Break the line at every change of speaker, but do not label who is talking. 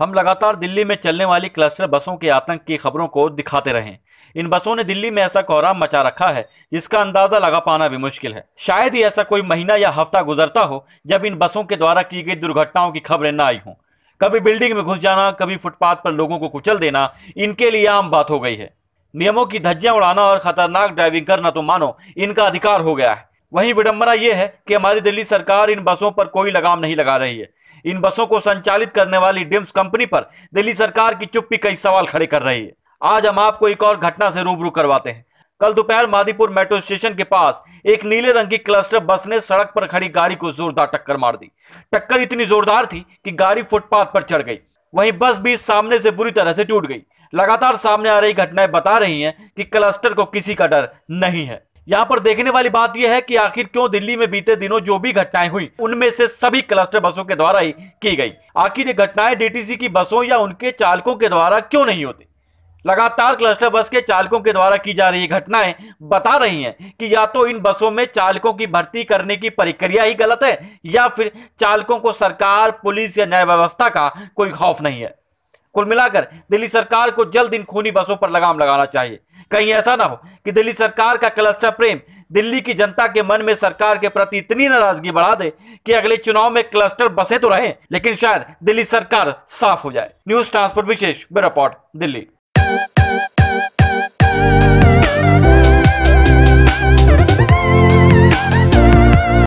हम लगातार दिल्ली में चलने वाली क्लस्टर बसों के आतंक की खबरों को दिखाते रहे इन बसों ने दिल्ली में ऐसा कोहराम मचा रखा है जिसका अंदाजा लगा पाना भी मुश्किल है शायद ही ऐसा कोई महीना या हफ्ता गुजरता हो जब इन बसों के द्वारा की गई दुर्घटनाओं की खबरें न आई हों कभी बिल्डिंग में घुस जाना कभी फुटपाथ पर लोगों को कुचल देना इनके लिए आम बात हो गई है नियमों की धज्जियां उड़ाना और खतरनाक ड्राइविंग करना तो मानो इनका अधिकार हो गया है वहीं विडंबना यह है कि हमारी दिल्ली सरकार इन बसों पर कोई लगाम नहीं लगा रही है इन बसों को संचालित करने वाली डिम्स कंपनी पर दिल्ली सरकार की चुप्पी कई सवाल खड़े कर रही है आज हम आपको एक और घटना से रूबरू करवाते हैं कल दोपहर मादीपुर मेट्रो स्टेशन के पास एक नीले रंग की क्लस्टर बस ने सड़क पर खड़ी गाड़ी को जोरदार टक्कर मार दी टक्कर इतनी जोरदार थी कि गाड़ी फुटपाथ पर चढ़ गई वहीं बस भी सामने से बुरी तरह से टूट गई लगातार सामने आ रही घटनाएं बता रही हैं कि क्लस्टर को किसी का डर नहीं है यहाँ पर देखने वाली बात यह है कि आखिर क्यों दिल्ली में बीते दिनों जो भी घटनाएं हुई उनमें से सभी क्लस्टर बसों के द्वारा ही की गई आखिर ये घटनाएं डीटीसी की बसों या उनके चालकों के द्वारा क्यों नहीं होती लगातार क्लस्टर बस के चालकों के द्वारा की जा रही घटनाएं बता रही हैं कि या तो इन बसों में चालकों की भर्ती करने की प्रक्रिया ही गलत है या फिर चालकों को सरकार पुलिस या न्याय व्यवस्था का कोई खौफ नहीं है कुल मिलाकर दिल्ली सरकार को जल्द इन खूनी बसों पर लगाम लगाना चाहिए कहीं ऐसा ना हो कि दिल्ली सरकार का क्लस्टर प्रेम दिल्ली की जनता के मन में सरकार के प्रति इतनी नाराजगी बढ़ा दे कि अगले चुनाव में क्लस्टर बसें तो रहें लेकिन शायद दिल्ली सरकार साफ हो जाए न्यूज ट्रांसपोर्ट विशेष रिपोर्ट दिल्ली